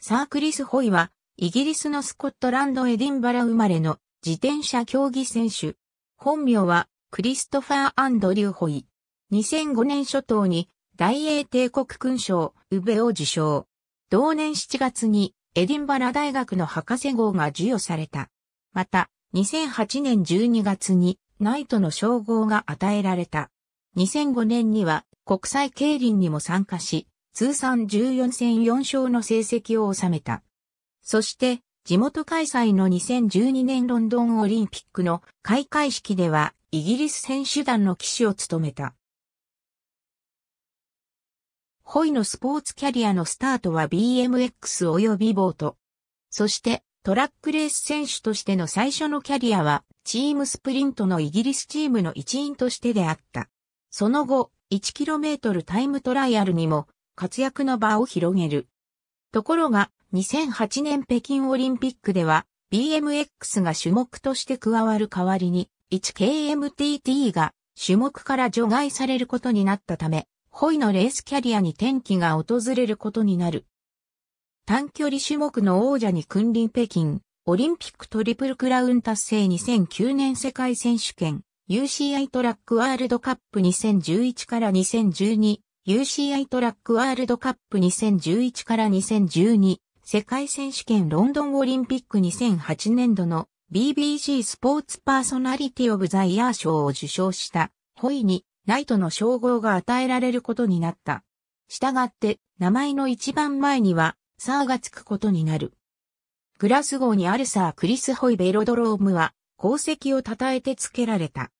サークリス・ホイは、イギリスのスコットランド・エディンバラ生まれの自転車競技選手。本名は、クリストファー・アンドリュー・ホイ。2005年初頭に、大英帝国勲章、ウベを受賞。同年7月に、エディンバラ大学の博士号が授与された。また、2008年12月に、ナイトの称号が与えられた。2005年には、国際競輪にも参加し、通算14戦4勝の成績を収めた。そして、地元開催の2012年ロンドンオリンピックの開会式では、イギリス選手団の騎手を務めた。ホイのスポーツキャリアのスタートは BMX 及びボート。そしてトラックレース選手としての最初のキャリアはチームスプリントのイギリスチームの一員としてであった。その後、1km タイムトライアルにも活躍の場を広げる。ところが、2008年北京オリンピックでは、BMX が種目として加わる代わりに、1KMTT が種目から除外されることになったため、ホイのレースキャリアに転機が訪れることになる。短距離種目の王者に君臨北京、オリンピックトリプルクラウン達成2009年世界選手権、UCI トラックワールドカップ2011から2012 UCI トラックワールドカップ2011から2012世界選手権ロンドンオリンピック2008年度の BBC スポーツパーソナリティオブザイヤー賞を受賞したホイにナイトの称号が与えられることになった。したがって名前の一番前にはサーがつくことになる。グラスゴーにあるサークリス・ホイベロドロームは功績を称えて付けられた。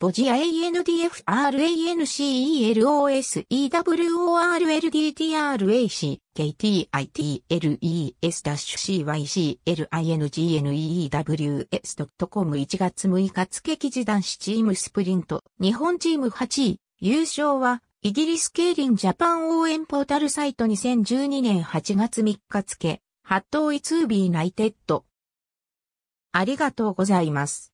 ボジア a n d f r a n c e l o s e w o r l d t r a c k t i t l e s c y c l i n g e w s c o m 1月6日付記事男子チームスプリント。日本チーム8位。優勝は、イギリスケリンジャパン応援ポータルサイト2012年8月3日付。ハットイツービーナイテッド。ありがとうございます。